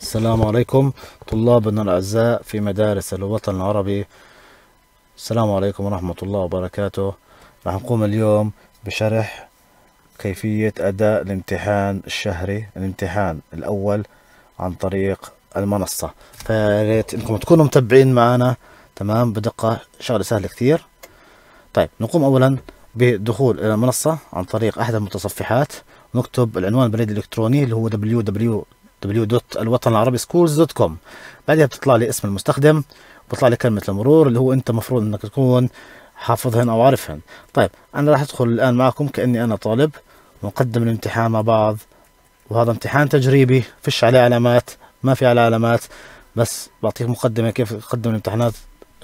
السلام عليكم طلابنا الأعزاء في مدارس الوطن العربي السلام عليكم ورحمة الله وبركاته راح نقوم اليوم بشرح كيفية أداء الامتحان الشهري الامتحان الأول عن طريق المنصة فياريت إنكم تكونوا متابعين معنا تمام بدقة شغلة سهلة كثير طيب نقوم أولا بدخول إلى المنصة عن طريق أحد المتصفحات نكتب العنوان البريد الإلكتروني اللي هو www www.الوطنالعربي.schools.com بعدها بتطلع لي اسم المستخدم بطلع لي كلمه المرور اللي هو انت مفروض انك تكون حافظهن او عارفهن طيب انا راح ادخل الان معكم كاني انا طالب ونقدم الامتحان مع بعض وهذا امتحان تجريبي فيش عليه علامات ما في على علامات بس بعطيك مقدمه كيف تقدم الامتحانات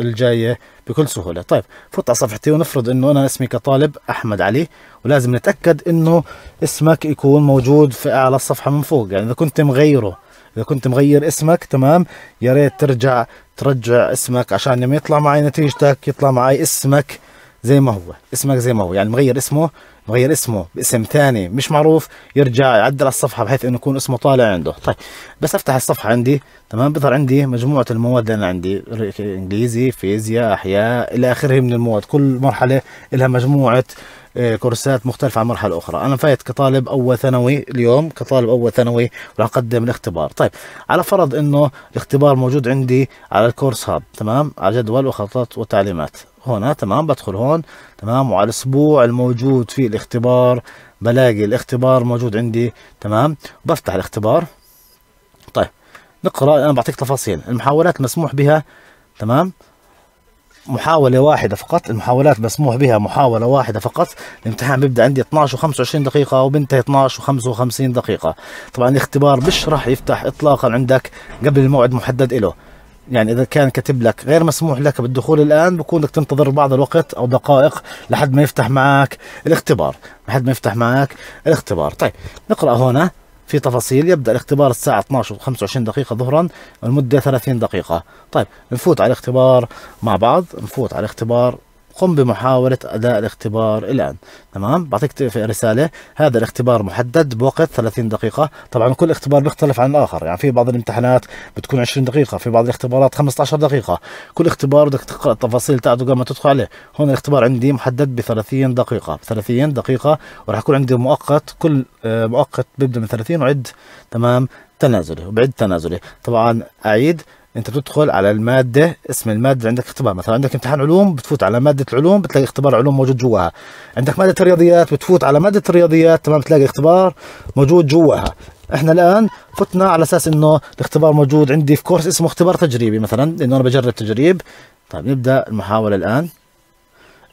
الجاية بكل سهولة طيب فوت على صفحتي ونفرض انه انا اسمي كطالب احمد علي ولازم نتأكد انه اسمك يكون موجود في اعلى الصفحة من فوق يعني اذا كنت مغيره اذا كنت مغير اسمك تمام يا ريت ترجع ترجع اسمك عشان لما يطلع معي نتيجتك يطلع معي اسمك زي ما هو اسمك زي ما هو يعني مغير اسمه مغير اسمه باسم ثاني مش معروف يرجع يعدل على الصفحه بحيث انه يكون اسمه طالع عنده طيب بس افتح الصفحه عندي تمام بظهر عندي مجموعه المواد اللي انا عندي انجليزي فيزياء احياء الى اخره من المواد كل مرحله لها مجموعه آه، كورسات مختلفة عن مرحلة أخرى أنا فايت كطالب أول ثانوي اليوم كطالب أول ثانوي راح أقدم الاختبار طيب على فرض أنه الاختبار موجود عندي على الكورس هاب تمام على جدول وخطط وتعليمات هنا تمام بدخل هون تمام وعلى الاسبوع الموجود في الاختبار بلاقي الاختبار موجود عندي تمام بفتح الاختبار طيب نقرا انا بعطيك تفاصيل المحاولات مسموح بها تمام محاولة واحدة فقط المحاولات مسموح بها محاولة واحدة فقط الامتحان بيبدأ عندي 12 و 25 دقيقة وبينتهي 12 و 55 دقيقة طبعا الاختبار مش راح يفتح اطلاقا عندك قبل الموعد محدد له يعني اذا كان كاتب لك غير مسموح لك بالدخول الان بكون بدك تنتظر بعض الوقت او دقائق لحد ما يفتح معك الاختبار لحد ما يفتح معك الاختبار طيب نقرا هنا في تفاصيل يبدا الاختبار الساعه 12 و25 دقيقه ظهرا المده 30 دقيقه طيب نفوت على الاختبار مع بعض نفوت على الاختبار قم بمحاولة أداء الاختبار الآن تمام بعطيك رسالة هذا الاختبار محدد بوقت 30 دقيقة طبعا كل اختبار بيختلف عن الآخر يعني في بعض الامتحانات بتكون 20 دقيقة في بعض الاختبارات 15 دقيقة كل اختبار بدك تقرأ التفاصيل تاعته قبل ما تدخل عليه هون الاختبار عندي محدد ب 30 دقيقة 30 دقيقة وراح يكون عندي مؤقت كل آه، مؤقت بيبدأ من 30 وعد تمام تنازلي وبعد تنازلي طبعا أعيد انت بتدخل على الماده اسم الماده اللي عندك اختبار مثلا عندك امتحان علوم بتفوت على ماده العلوم بتلاقي اختبار علوم موجود جواها عندك ماده الرياضيات بتفوت على ماده الرياضيات تمام بتلاقي اختبار موجود جواها احنا الان فتنا على اساس انه الاختبار موجود عندي في كورس اسمه اختبار تجريبي مثلا لانه انا بجرب تجريب طيب نبدا المحاوله الان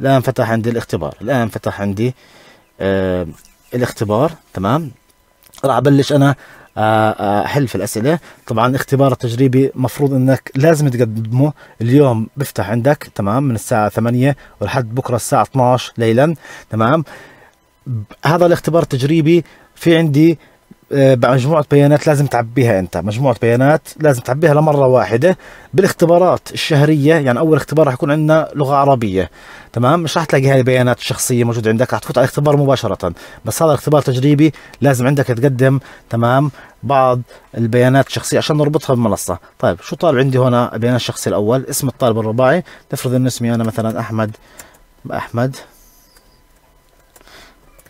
الان فتح عندي الاختبار الان فتح عندي آه الاختبار تمام راح ابلش انا احل في الاسئله طبعا اختبار التجريبي مفروض انك لازم تقدمه اليوم بفتح عندك تمام من الساعه 8 ولحد بكره الساعه 12 ليلا تمام هذا الاختبار التجريبي في عندي آه، مجموعة بيانات لازم تعبيها أنت مجموعة بيانات لازم تعبيها لمرة واحدة بالاختبارات الشهرية يعني أول اختبار رح يكون عندنا لغة عربية تمام مش رح تلاقي هاي البيانات الشخصية موجودة عندك رح تفوت على الاختبار مباشرة بس هذا الاختبار تجريبي لازم عندك تقدم تمام بعض البيانات الشخصية عشان نربطها بالمنصة طيب شو طالب عندي هنا البيانات الشخصية الأول اسم الطالب الرباعي نفرض أن اسمي أنا مثلا أحمد أحمد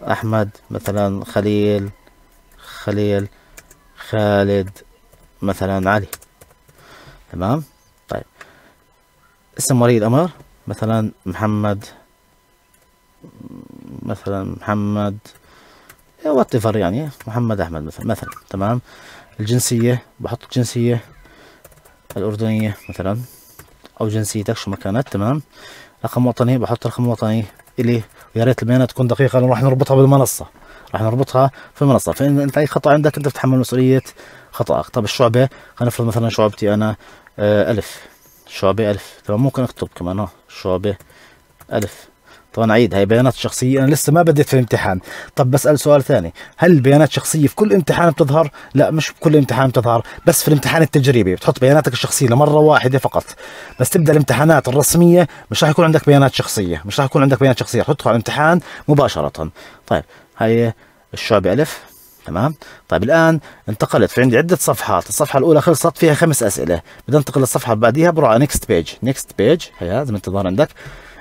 أحمد مثلا خليل خليل خالد مثلا علي تمام طيب اسم ولي الأمر مثلا محمد مثلا محمد واتفر يعني محمد أحمد مثلا مثلا تمام الجنسية بحط الجنسية الأردنية مثلا أو جنسيتك شو ما كانت تمام رقم وطني بحط رقم وطني إلي ويا ريت البيانات تكون دقيقة لأنه راح نربطها بالمنصة راح نربطها في المنصه فان انت اي خطا عندك انت تتحمل مسؤوليه خطاك طب الشعبه خلينا نفرض مثلا شعبتي انا آه، الف شعبه الف تمام ممكن اكتب كمان آه، شعبه الف طبعا عيد هي بيانات شخصيه انا لسه ما بديت في الامتحان طب بسال سؤال ثاني هل البيانات الشخصيه في كل امتحان بتظهر لا مش بكل امتحان بتظهر بس في الامتحان التجريبي بتحط بياناتك الشخصيه لمره واحده فقط بس تبدا الامتحانات الرسميه مش راح يكون عندك بيانات شخصيه مش راح يكون عندك بيانات شخصيه رح تدخل على الامتحان مباشره طيب هي الشعبة الف تمام طيب الان انتقلت في عندي عده صفحات الصفحه الاولى خلصت فيها خمس اسئله بدي انتقل للصفحه اللي بعديها بروح على نيكست بيج نيكست بيج هي لازم انتظار عندك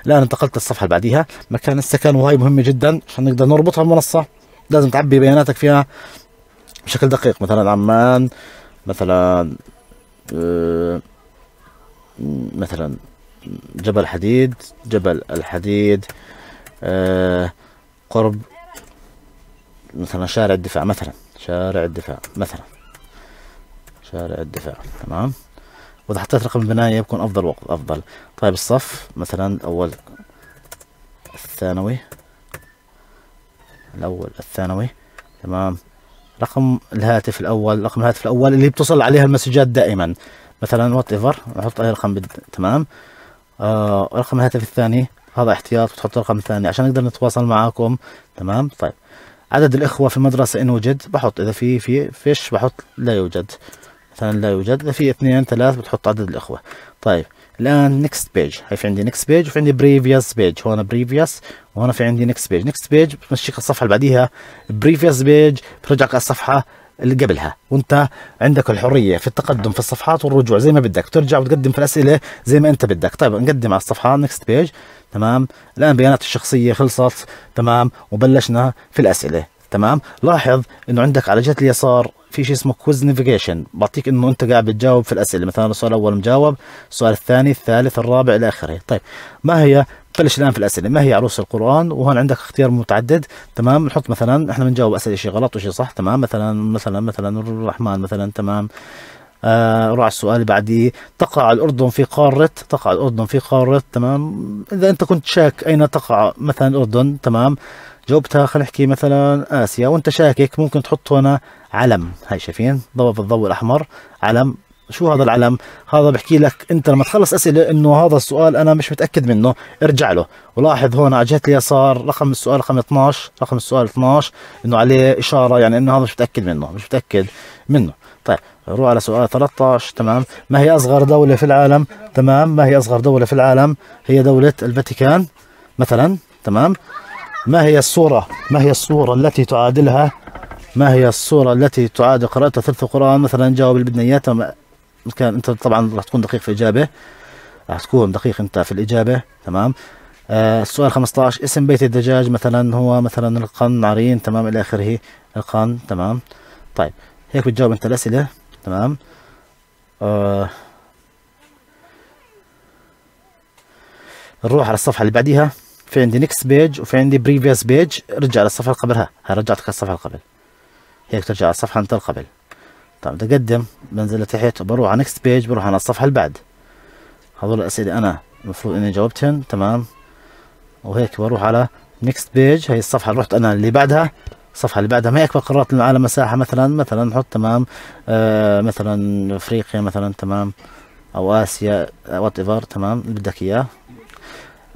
الان انتقلت للصفحه اللي بعديها مكان السكن وهي مهمه جدا عشان نقدر نربطها المنصه لازم تعبي بياناتك فيها بشكل دقيق مثلا عمان مثلا آه، مثلا جبل حديد جبل الحديد آه، قرب مثلا شارع الدفاع مثلا شارع الدفاع مثلا شارع الدفاع تمام واذا حطيت رقم البناية بيكون افضل وقت افضل طيب الصف مثلا اول الثانوي الاول الثانوي تمام رقم الهاتف الاول رقم الهاتف الاول اللي بتصل عليها المسجات دائما مثلا وات ايفر نحط اي رقم بد... تمام آه رقم الهاتف الثاني هذا احتياط بتحط رقم ثاني عشان نقدر نتواصل معاكم تمام طيب عدد الاخوه في المدرسه ان وجد بحط اذا في في فيش بحط لا يوجد مثلا لا يوجد اذا في اثنين ثلاث بتحط عدد الاخوه طيب الان نكست بيج هي في عندي نكست بيج وفي عندي بريفيوس بيج هون بريفيوس وهنا في عندي نكست بيج نكست بيج بتمشيك الصفحه اللي بعديها بريفيوس بيج بترجعك على الصفحه اللي قبلها وانت عندك الحريه في التقدم في الصفحات والرجوع زي ما بدك ترجع وتقدم في الاسئله زي ما انت بدك طيب نقدم على الصفحه نكست بيج تمام الان بيانات الشخصيه خلصت تمام وبلشنا في الاسئله تمام لاحظ انه عندك على جهه اليسار في شيء اسمه كويز نافيجيشن بعطيك انه انت قاعد بتجاوب في الاسئله مثلا السؤال الاول مجاوب السؤال الثاني الثالث الرابع الى اخره طيب ما هي بلش الان في الاسئله ما هي عروس القران وهون عندك اختيار متعدد تمام نحط مثلا احنا بنجاوب اسئله شيء غلط وشيء صح تمام مثلا مثلا مثلا الرحمن مثلا تمام آه روح على السؤال اللي بعديه تقع الأردن في قارة تقع الأردن في قارة تمام إذا أنت كنت شاك أين تقع مثلا الأردن تمام جاوبتها خلينا نحكي مثلا آسيا وأنت شاكك ممكن تحط هنا علم هاي شايفين ضوء بالضوء الاحمر علم شو هذا العلم هذا بحكي لك انت لما تخلص اسئله انه هذا السؤال انا مش متاكد منه ارجع له ولاحظ هون على جهه اليسار رقم السؤال رقم 12 رقم السؤال 12 انه عليه اشاره يعني انه هذا مش متاكد منه مش متاكد منه طيب نروح على سؤال 13 تمام ما هي اصغر دوله في العالم تمام ما هي اصغر دوله في العالم هي دوله الفاتيكان مثلا تمام ما هي الصوره ما هي الصوره التي تعادلها ما هي الصورة التي تعاد قراءتها ثلث القرآن مثلا جاوب اللي بدنا إياه كان أنت طبعا راح تكون دقيق في الإجابة راح تكون دقيق أنت في الإجابة تمام آه السؤال 15 اسم بيت الدجاج مثلا هو مثلا القنعرين تمام إلى آخره القن تمام طيب هيك بتجاوب أنت الأسئلة تمام آه نروح على الصفحة اللي بعديها في عندي نكست بيج وفي عندي بريفيوس بيج رجع للصفحة اللي قبلها رجعتك للصفحة اللي قبل هيك ترجع طيب، على الصفحه انت قبل طيب تقدم بنزل لتحت وبروح على نكست بيج بروح على الصفحه اللي بعد هذول الاسئله انا المفروض اني جاوبتهم تمام وهيك بروح على نكست بيج هي الصفحه اللي رحت انا اللي بعدها الصفحه اللي بعدها ما اكبر قرارات على مساحه مثلا مثلا نحط تمام آه مثلا افريقيا مثلا تمام او اسيا وات آه، ايفر تمام اللي بدك اياه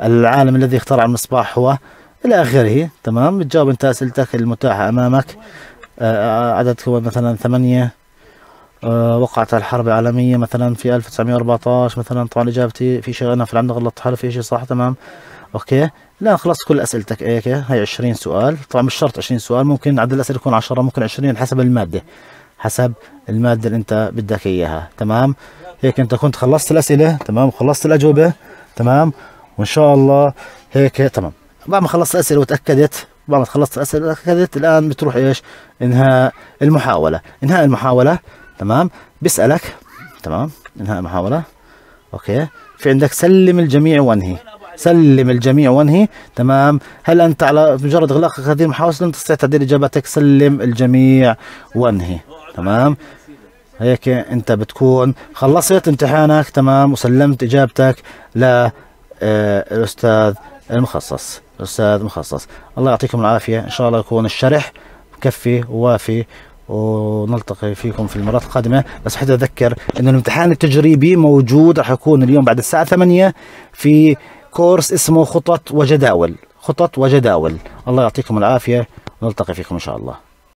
العالم الذي اخترع المصباح هو الى اخره تمام بتجاوب انت اسئلتك المتاحه امامك عدد هو مثلا ثمانية آه، وقعت الحرب العالمية مثلا في 1914 مثلا طبعا إجابتي في شيء أنا في العمدة غلطت حالي في شيء صح تمام أوكي لا خلص كل أسئلتك هيك هي 20 سؤال طبعا مش شرط 20 سؤال ممكن عدد الأسئلة يكون 10 ممكن 20 حسب المادة حسب المادة اللي أنت بدك إياها تمام هيك أنت كنت خلصت الأسئلة تمام وخلصت الأجوبة تمام وإن شاء الله هيك تمام بعد ما خلصت الأسئلة وتأكدت بعد ما خلصت الاسئله اخذت الان بتروح ايش انهاء المحاوله انهاء المحاوله تمام بيسالك تمام انهاء المحاوله اوكي في عندك سلم الجميع وانهي سلم الجميع وانهي تمام هل انت على مجرد اغلاقك هذه المحاولة لم تستطيع تعديل اجابتك سلم الجميع وانهي تمام هيك انت بتكون خلصت امتحانك تمام وسلمت اجابتك للاستاذ آه، المخصص أستاذ مخصص الله يعطيكم العافية إن شاء الله يكون الشرح كفي ووافي ونلتقي فيكم في المرات القادمة بس حتى أذكر أن الامتحان التجريبي موجود راح يكون اليوم بعد الساعة 8 في كورس اسمه خطط وجداول خطط وجداول الله يعطيكم العافية ونلتقي فيكم إن شاء الله